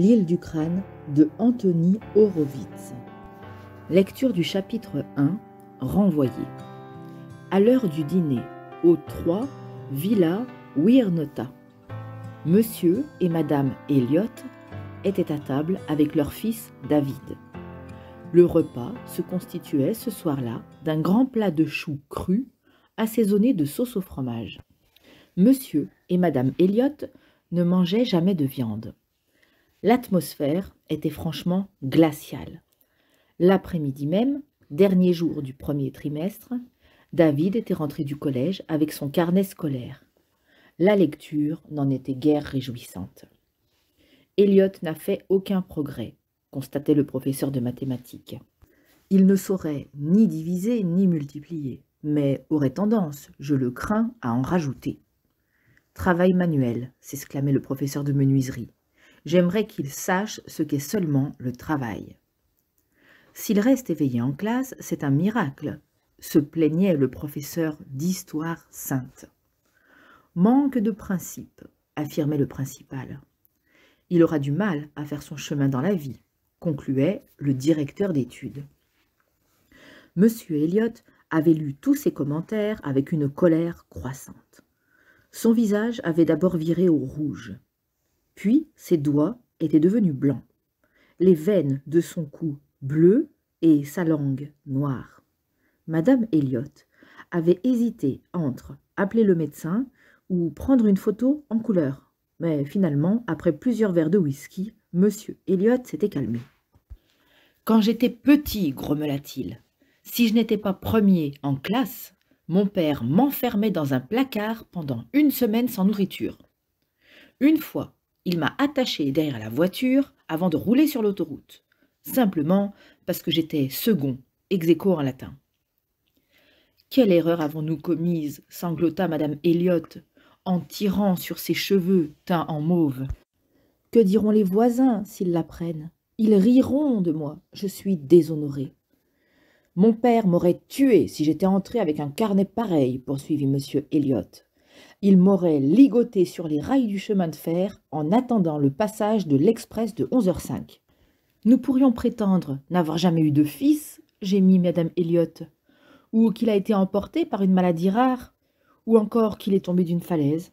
L'île du crâne de Anthony Horowitz. Lecture du chapitre 1 Renvoyé. À l'heure du dîner, au 3, Villa Wirnota. Monsieur et Madame Elliot étaient à table avec leur fils David. Le repas se constituait ce soir-là d'un grand plat de choux cru assaisonné de sauce au fromage. Monsieur et Madame Elliot ne mangeaient jamais de viande. L'atmosphère était franchement glaciale. L'après-midi même, dernier jour du premier trimestre, David était rentré du collège avec son carnet scolaire. La lecture n'en était guère réjouissante. Elliot n'a fait aucun progrès, constatait le professeur de mathématiques. Il ne saurait ni diviser ni multiplier, mais aurait tendance, je le crains, à en rajouter. Travail manuel, s'exclamait le professeur de menuiserie. J'aimerais qu'il sache ce qu'est seulement le travail. S'il reste éveillé en classe, c'est un miracle, se plaignait le professeur d'histoire sainte. Manque de principe, affirmait le principal. Il aura du mal à faire son chemin dans la vie, concluait le directeur d'études. Monsieur Elliot avait lu tous ces commentaires avec une colère croissante. Son visage avait d'abord viré au rouge. Puis ses doigts étaient devenus blancs, les veines de son cou bleues et sa langue noire. Madame Elliot avait hésité entre appeler le médecin ou prendre une photo en couleur. Mais finalement, après plusieurs verres de whisky, monsieur Elliot s'était calmé. Quand j'étais petit, grommela-t-il, si je n'étais pas premier en classe, mon père m'enfermait dans un placard pendant une semaine sans nourriture. Une fois il m'a attaché derrière la voiture avant de rouler sur l'autoroute, simplement parce que j'étais second, ex en latin. Quelle erreur avons-nous commise sanglota Madame Elliot en tirant sur ses cheveux teints en mauve. Que diront les voisins s'ils l'apprennent Ils riront de moi. Je suis déshonorée. Mon père m'aurait tué si j'étais entré avec un carnet pareil, poursuivit M. Elliot. Il m'aurait ligoté sur les rails du chemin de fer en attendant le passage de l'express de 11h05. Nous pourrions prétendre n'avoir jamais eu de fils, gémit Mme Elliot, ou qu'il a été emporté par une maladie rare, ou encore qu'il est tombé d'une falaise.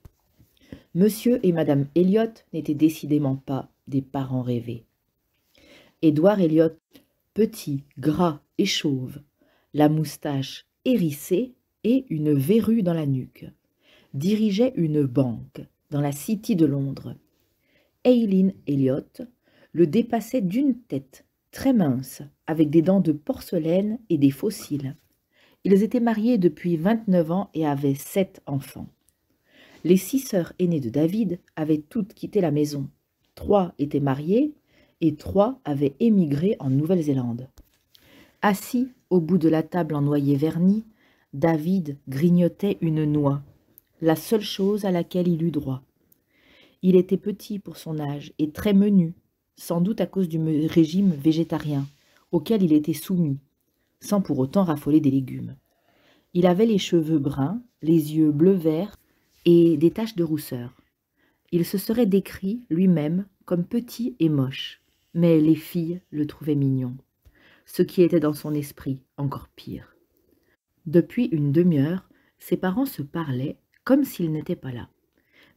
Monsieur et Madame Elliot n'étaient décidément pas des parents rêvés. Édouard Elliot, petit, gras et chauve, la moustache hérissée et une verrue dans la nuque dirigeait une banque dans la City de Londres. Eileen Elliott le dépassait d'une tête, très mince, avec des dents de porcelaine et des fossiles. Ils étaient mariés depuis 29 ans et avaient sept enfants. Les six sœurs aînées de David avaient toutes quitté la maison. Trois étaient mariées et trois avaient émigré en Nouvelle-Zélande. Assis au bout de la table en noyer verni, David grignotait une noix la seule chose à laquelle il eut droit. Il était petit pour son âge et très menu, sans doute à cause du régime végétarien auquel il était soumis, sans pour autant raffoler des légumes. Il avait les cheveux bruns, les yeux bleu-vert et des taches de rousseur. Il se serait décrit lui-même comme petit et moche, mais les filles le trouvaient mignon, ce qui était dans son esprit encore pire. Depuis une demi-heure, ses parents se parlaient comme s'il n'était pas là.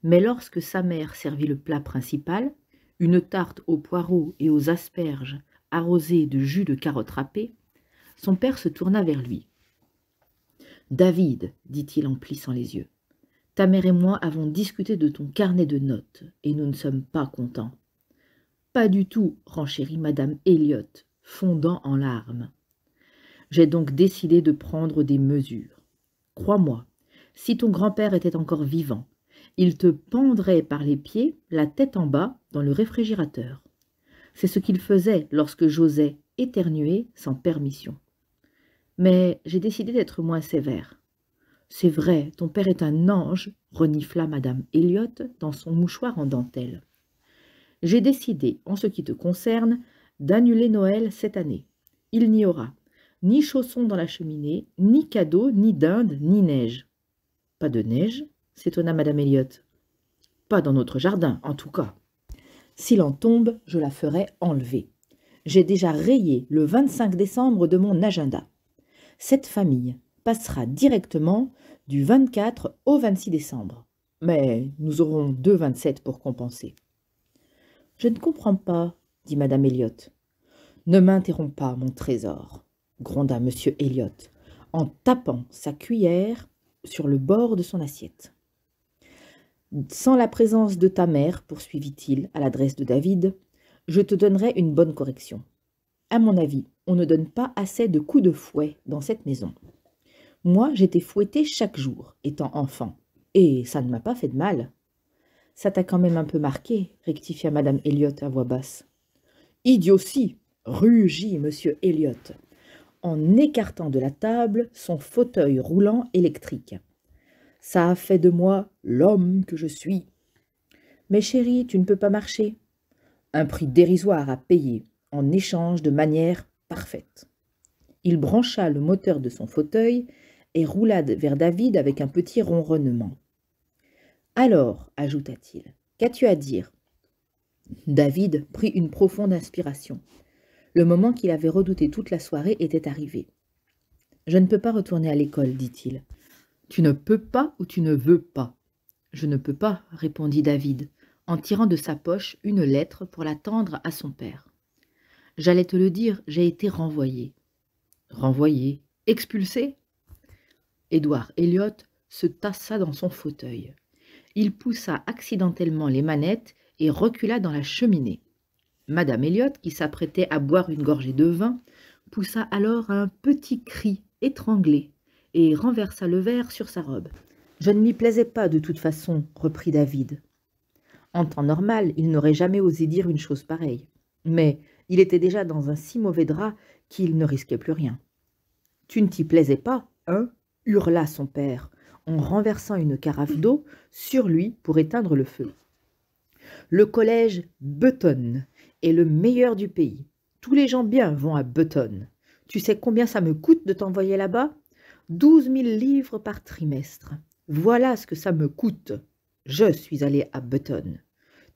Mais lorsque sa mère servit le plat principal, une tarte aux poireaux et aux asperges arrosée de jus de carottes râpées, son père se tourna vers lui. David, dit-il en plissant les yeux, ta mère et moi avons discuté de ton carnet de notes, et nous ne sommes pas contents. Pas du tout, renchérit madame Elliott, fondant en larmes. J'ai donc décidé de prendre des mesures. Crois-moi, si ton grand-père était encore vivant. Il te pendrait par les pieds, la tête en bas, dans le réfrigérateur. C'est ce qu'il faisait lorsque j'osais éternuer sans permission. Mais j'ai décidé d'être moins sévère. C'est vrai, ton père est un ange, renifla madame Elliot dans son mouchoir en dentelle. J'ai décidé, en ce qui te concerne, d'annuler Noël cette année. Il n'y aura ni chaussons dans la cheminée, ni cadeaux, ni dinde, ni neige. Pas de neige s'étonna Madame Elliott. Pas dans notre jardin, en tout cas. S'il en tombe, je la ferai enlever. J'ai déjà rayé le 25 décembre de mon agenda. Cette famille passera directement du 24 au 26 décembre. Mais nous aurons deux 27 pour compenser. Je ne comprends pas, dit Madame Elliott. Ne m'interromps pas, mon trésor, gronda Monsieur Elliot en tapant sa cuillère sur le bord de son assiette. Sans la présence de ta mère, poursuivit-il à l'adresse de David, je te donnerai une bonne correction. À mon avis, on ne donne pas assez de coups de fouet dans cette maison. Moi, j'étais fouettée chaque jour, étant enfant, et ça ne m'a pas fait de mal. Ça t'a quand même un peu marqué, rectifia Mme Elliot à voix basse. Idiotie rugit monsieur Elliot en écartant de la table son fauteuil roulant électrique. Ça a fait de moi l'homme que je suis. Mais chérie, tu ne peux pas marcher. Un prix dérisoire à payer en échange de manière parfaite. Il brancha le moteur de son fauteuil et roula vers David avec un petit ronronnement. Alors, ajouta-t-il, qu'as-tu à dire David prit une profonde inspiration. Le moment qu'il avait redouté toute la soirée était arrivé. Je ne peux pas retourner à l'école, dit-il. Tu ne peux pas ou tu ne veux pas Je ne peux pas, répondit David, en tirant de sa poche une lettre pour la tendre à son père. J'allais te le dire, j'ai été renvoyé. Renvoyé Expulsé Édouard Elliott se tassa dans son fauteuil. Il poussa accidentellement les manettes et recula dans la cheminée. Madame Elliot, qui s'apprêtait à boire une gorgée de vin, poussa alors un petit cri étranglé et renversa le verre sur sa robe. Je ne m'y plaisais pas de toute façon, reprit David. En temps normal, il n'aurait jamais osé dire une chose pareille. Mais il était déjà dans un si mauvais drap qu'il ne risquait plus rien. Tu ne t'y plaisais pas, hein hurla son père, en renversant une carafe d'eau sur lui pour éteindre le feu. Le collège Betonne est le meilleur du pays. Tous les gens bien vont à Button. Tu sais combien ça me coûte de t'envoyer là-bas Douze mille livres par trimestre. Voilà ce que ça me coûte. Je suis allée à Button.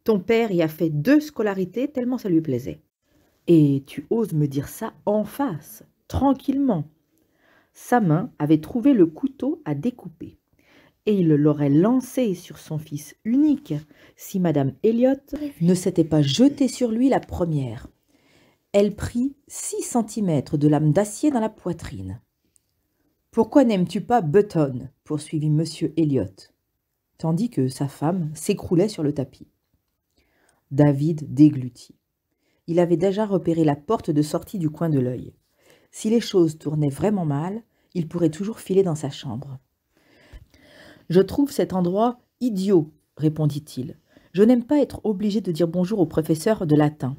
Ton père y a fait deux scolarités tellement ça lui plaisait. Et tu oses me dire ça en face, tranquillement. Sa main avait trouvé le couteau à découper et il l'aurait lancé sur son fils unique si Madame Elliot ne s'était pas jetée sur lui la première. Elle prit six centimètres de lame d'acier dans la poitrine. Pourquoi n'aimes-tu pas Button poursuivit M. Elliot, tandis que sa femme s'écroulait sur le tapis. David déglutit. Il avait déjà repéré la porte de sortie du coin de l'œil. Si les choses tournaient vraiment mal, il pourrait toujours filer dans sa chambre. Je trouve cet endroit idiot, répondit-il. Je n'aime pas être obligé de dire bonjour au professeur de latin.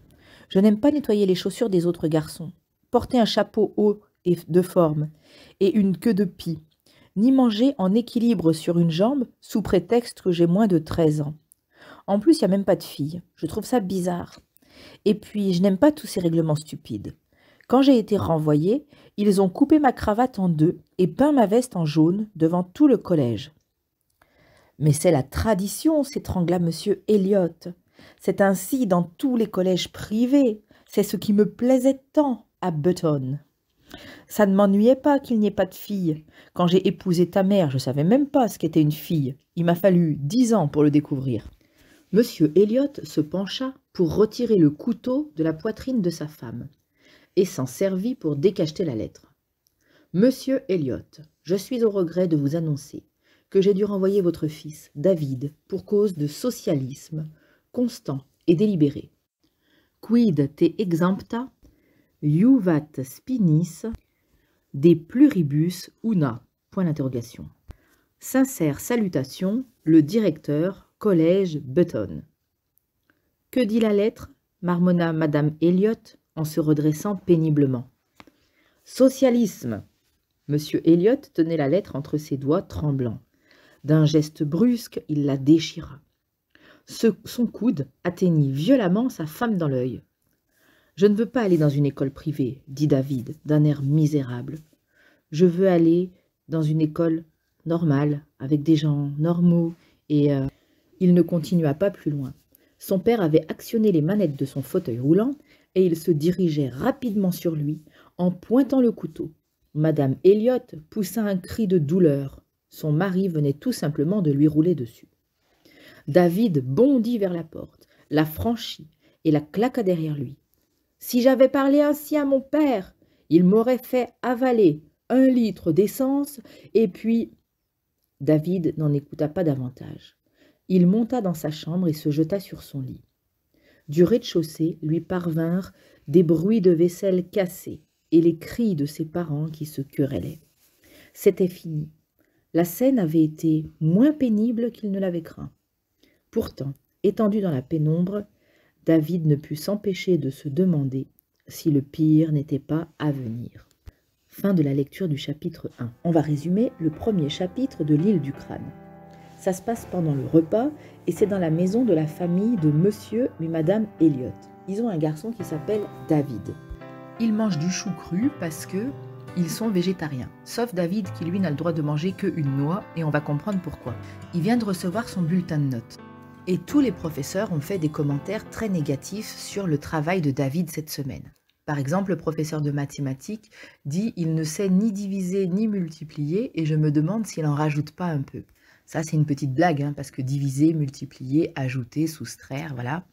Je n'aime pas nettoyer les chaussures des autres garçons, porter un chapeau haut et de forme, et une queue de pie, ni manger en équilibre sur une jambe sous prétexte que j'ai moins de 13 ans. En plus, il n'y a même pas de fille. Je trouve ça bizarre. Et puis, je n'aime pas tous ces règlements stupides. Quand j'ai été renvoyé, ils ont coupé ma cravate en deux et peint ma veste en jaune devant tout le collège. Mais c'est la tradition, s'étrangla monsieur Elliot. C'est ainsi dans tous les collèges privés. C'est ce qui me plaisait tant à Button. Ça ne m'ennuyait pas qu'il n'y ait pas de fille. Quand j'ai épousé ta mère, je savais même pas ce qu'était une fille. Il m'a fallu dix ans pour le découvrir. Monsieur Elliot se pencha pour retirer le couteau de la poitrine de sa femme et s'en servit pour décacheter la lettre. Monsieur Elliot, je suis au regret de vous annoncer que j'ai dû renvoyer votre fils, David, pour cause de socialisme, constant et délibéré. Quid te exempta, juvat spinis, de pluribus una Point d'interrogation. Sincère salutation, le directeur, collège Button. Que dit la lettre marmonna Madame Elliot en se redressant péniblement. Socialisme Monsieur Elliot tenait la lettre entre ses doigts tremblants. D'un geste brusque, il la déchira. son coude atteignit violemment sa femme dans l'œil. Je ne veux pas aller dans une école privée, dit David, d'un air misérable. Je veux aller dans une école normale, avec des gens normaux, et euh, il ne continua pas plus loin. Son père avait actionné les manettes de son fauteuil roulant, et il se dirigeait rapidement sur lui, en pointant le couteau. Madame Elliot poussa un cri de douleur. Son mari venait tout simplement de lui rouler dessus. David bondit vers la porte, la franchit et la claqua derrière lui. Si j'avais parlé ainsi à mon père, il m'aurait fait avaler un litre d'essence et puis. David n'en écouta pas davantage. Il monta dans sa chambre et se jeta sur son lit. Du rez-de-chaussée lui parvinrent des bruits de vaisselle cassée et les cris de ses parents qui se querellaient. C'était fini. La scène avait été moins pénible qu'il ne l'avait craint. Pourtant, étendu dans la pénombre, David ne put s'empêcher de se demander si le pire n'était pas à venir. Fin de la lecture du chapitre 1. On va résumer le premier chapitre de l'île du crâne. Ça se passe pendant le repas et c'est dans la maison de la famille de monsieur et madame Elliot. Ils ont un garçon qui s'appelle David. Il mange du chou cru parce que ils sont végétariens, sauf David qui lui n'a le droit de manger qu'une noix et on va comprendre pourquoi. Il vient de recevoir son bulletin de notes. Et tous les professeurs ont fait des commentaires très négatifs sur le travail de David cette semaine. Par exemple, le professeur de mathématiques dit Il ne sait ni diviser ni multiplier et je me demande s'il en rajoute pas un peu. Ça, c'est une petite blague, hein, parce que diviser, multiplier, ajouter, soustraire, voilà.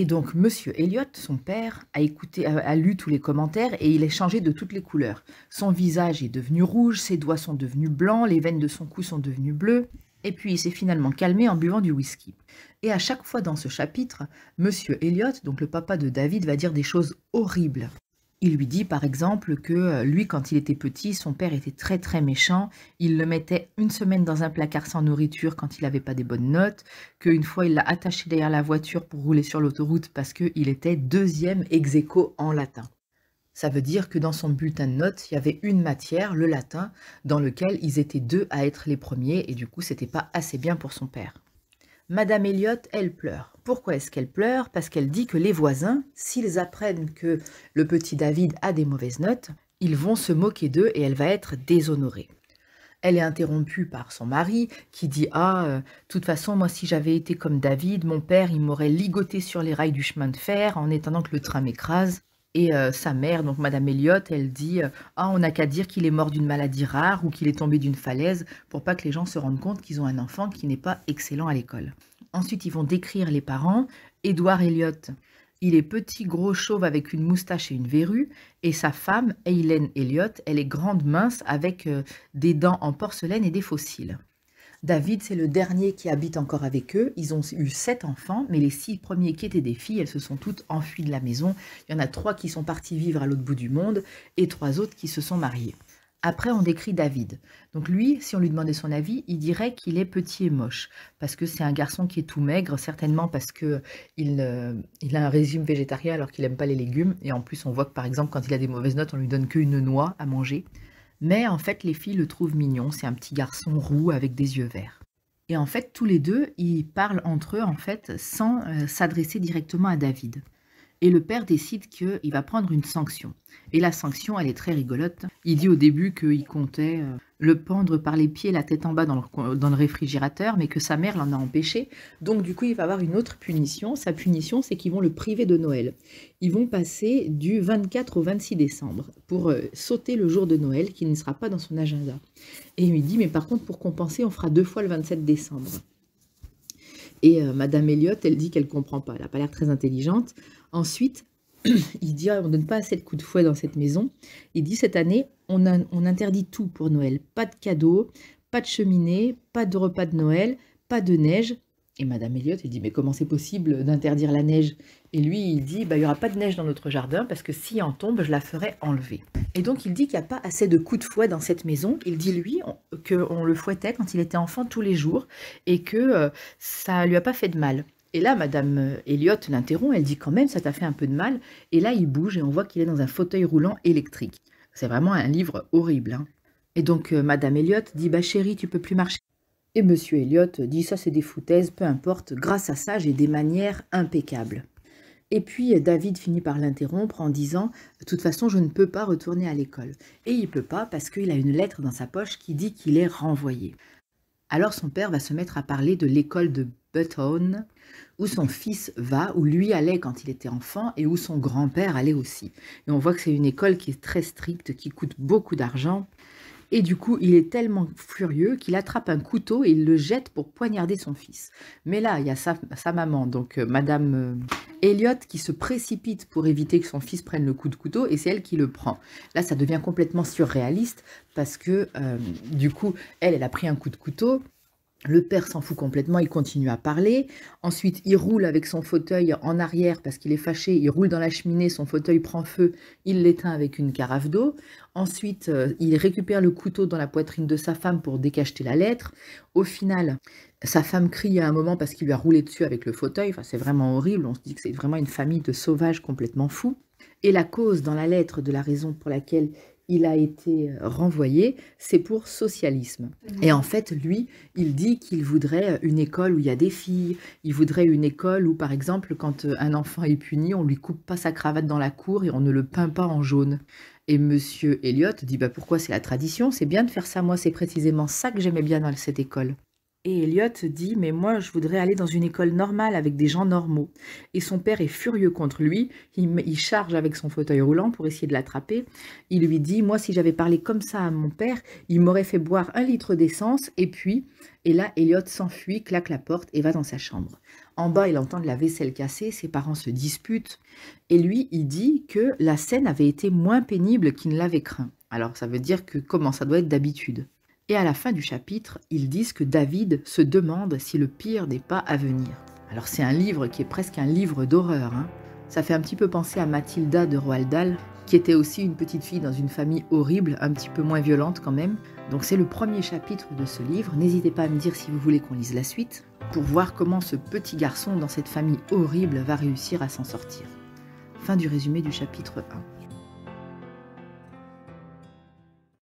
Et donc, Monsieur Elliot, son père, a écouté, a, lu tous les commentaires et il est changé de toutes les couleurs. Son visage est devenu rouge, ses doigts sont devenus blancs, les veines de son cou sont devenues bleues. Et puis, il s'est finalement calmé en buvant du whisky. Et à chaque fois dans ce chapitre, Monsieur Elliot, donc le papa de David, va dire des choses horribles. Il lui dit par exemple que euh, lui, quand il était petit, son père était très très méchant. Il le mettait une semaine dans un placard sans nourriture quand il n'avait pas des bonnes notes. Qu'une fois, il l'a attaché derrière la voiture pour rouler sur l'autoroute parce qu'il était deuxième ex en latin. Ça veut dire que dans son bulletin de notes, il y avait une matière, le latin, dans lequel ils étaient deux à être les premiers et du coup, c'était pas assez bien pour son père. Madame Elliott, elle pleure. Pourquoi est-ce qu'elle pleure Parce qu'elle dit que les voisins, s'ils apprennent que le petit David a des mauvaises notes, ils vont se moquer d'eux et elle va être déshonorée. Elle est interrompue par son mari qui dit Ah, euh, de toute façon, moi, si j'avais été comme David, mon père, il m'aurait ligoté sur les rails du chemin de fer en attendant que le train m'écrase. Et euh, sa mère, donc Madame Elliot, elle dit euh, Ah, on n'a qu'à dire qu'il est mort d'une maladie rare ou qu'il est tombé d'une falaise pour pas que les gens se rendent compte qu'ils ont un enfant qui n'est pas excellent à l'école. Ensuite, ils vont décrire les parents. Edouard Elliot, il est petit, gros, chauve avec une moustache et une verrue. Et sa femme, Eileen Elliot, elle est grande, mince avec euh, des dents en porcelaine et des fossiles. David, c'est le dernier qui habite encore avec eux. Ils ont eu sept enfants, mais les six premiers qui étaient des filles, elles se sont toutes enfuies de la maison. Il y en a trois qui sont partis vivre à l'autre bout du monde et trois autres qui se sont mariées. Après, on décrit David. Donc lui, si on lui demandait son avis, il dirait qu'il est petit et moche, parce que c'est un garçon qui est tout maigre, certainement parce que il, euh, a un régime végétarien alors qu'il n'aime pas les légumes, et en plus on voit que par exemple quand il a des mauvaises notes, on lui donne qu'une noix à manger. Mais en fait, les filles le trouvent mignon. C'est un petit garçon roux avec des yeux verts. Et en fait, tous les deux, ils parlent entre eux, en fait, sans euh, s'adresser directement à David. Et le père décide qu'il va prendre une sanction. Et la sanction, elle est très rigolote. Il dit au début qu'il comptait euh, le pendre par les pieds, la tête en bas dans le, réfrigérateur, mais que sa mère l'en a empêché. Donc du coup, il va avoir une autre punition. Sa punition, c'est qu'ils vont le priver de Noël. Ils vont passer du 24 au 26 décembre pour euh, sauter le jour de Noël qui ne sera pas dans son agenda. Et il lui dit, mais par contre, pour compenser, on fera deux fois le 27 décembre. Et euh, Madame Elliott, elle dit qu'elle ne comprend pas, elle n'a pas l'air très intelligente. Ensuite, il dit ah, on ne donne pas assez de coups de fouet dans cette maison. Il dit cette année, on, interdit tout pour Noël. Pas de cadeaux, pas de cheminée, pas de repas de Noël, pas de neige. Et Madame Elliot, elle dit mais comment c'est possible d'interdire la neige Et lui, il dit bah il y aura pas de neige dans notre jardin parce que si en tombe, je la ferai enlever. Et donc il dit qu'il n'y a pas assez de coups de fouet dans cette maison. Il dit lui qu'on le fouettait quand il était enfant tous les jours et que ça euh, ça lui a pas fait de mal. Et là, Madame euh, Elliot l'interrompt, elle dit quand même, ça t'a fait un peu de mal. Et là, il bouge et on voit qu'il est dans un fauteuil roulant électrique. C'est vraiment un livre horrible. Hein. Et donc, Mme euh, Madame Elliot dit, bah chérie, tu peux plus marcher. Et Monsieur Elliot dit, ça c'est des foutaises, peu importe, grâce à ça, j'ai des manières impeccables. Et puis David finit par l'interrompre en disant « De toute façon, je ne peux pas retourner à l'école. » Et il peut pas parce qu'il a une lettre dans sa poche qui dit qu'il est renvoyé. Alors son père va se mettre à parler de l'école de Button, où son fils va, où lui allait quand il était enfant et où son grand-père allait aussi. Et on voit que c'est une école qui est très stricte, qui coûte beaucoup d'argent. Et du coup, il est tellement furieux qu'il attrape un couteau et il le jette pour poignarder son fils. Mais là, il y a sa, maman, donc euh, Madame euh, Elliot, qui se précipite pour éviter que son fils prenne le coup de couteau et c'est elle qui le prend. Là, ça devient complètement surréaliste parce que euh, du coup, elle, elle a pris un coup de couteau le père s'en fout complètement, il continue à parler. Ensuite, il roule avec son fauteuil en arrière parce qu'il est fâché, il roule dans la cheminée, son fauteuil prend feu, il l'éteint avec une carafe d'eau. Ensuite, euh, il récupère le couteau dans la poitrine de sa femme pour décacheter la lettre. Au final, sa femme crie à un moment parce qu'il lui a roulé dessus avec le fauteuil. Enfin, c'est vraiment horrible, on se dit que c'est vraiment une famille de sauvages complètement fous. Et la cause dans la lettre de la raison pour laquelle il a été euh, renvoyé, c'est pour socialisme. Mmh. Et en fait, lui, il dit qu'il voudrait euh, une école où il y a des filles, il voudrait une école où, par exemple, quand euh, un enfant est puni, on lui coupe pas sa cravate dans la cour et on ne le peint pas en jaune. Et monsieur Elliot dit bah, pourquoi c'est la tradition, c'est bien de faire ça, moi c'est précisément ça que j'aimais bien dans cette école. Et Elliot dit Mais moi, je voudrais aller dans une école normale avec des gens normaux. Et son père est furieux contre lui. Il, charge avec son fauteuil roulant pour essayer de l'attraper. Il lui dit Moi, si j'avais parlé comme ça à mon père, il m'aurait fait boire un litre d'essence. Et puis, et là, Elliot s'enfuit, claque la porte et va dans sa chambre. En bas, il entend de la vaisselle cassée, ses parents se disputent. Et lui, il dit que la scène avait été moins pénible qu'il ne l'avait craint. Alors, ça veut dire que comment ça doit être d'habitude et à la fin du chapitre, ils disent que David se demande si le pire n'est pas à venir. Alors c'est un livre qui est presque un livre d'horreur. Hein. Ça fait un petit peu penser à Mathilda de Roald Dahl, qui était aussi une petite fille dans une famille horrible, un petit peu moins violente quand même. Donc c'est le premier chapitre de ce livre. N'hésitez pas à me dire si vous voulez qu'on lise la suite, pour voir comment ce petit garçon dans cette famille horrible va réussir à s'en sortir. Fin du résumé du chapitre 1.